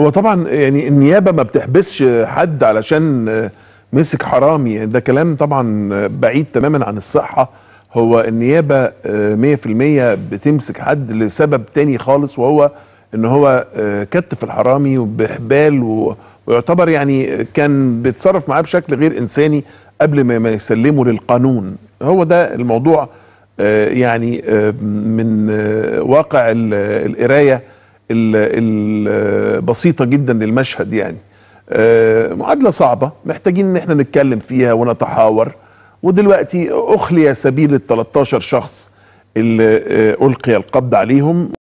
هو طبعا يعني النيابه ما بتحبسش حد علشان مسك حرامي يعني ده كلام طبعا بعيد تماما عن الصحه هو النيابه 100% آه، بتمسك حد لسبب تاني خالص وهو ان هو آه، كتف الحرامي وبحبال ويعتبر يعني كان بيتصرف معاه بشكل غير انساني قبل ما يسلمه للقانون هو ده الموضوع آه، يعني من واقع القرايه البسيطه جدا للمشهد يعني آه، معادله صعبه محتاجين ان احنا نتكلم فيها ونتحاور ودلوقتي اخلي سبيل ال 13 شخص اللي آه، القي القبض عليهم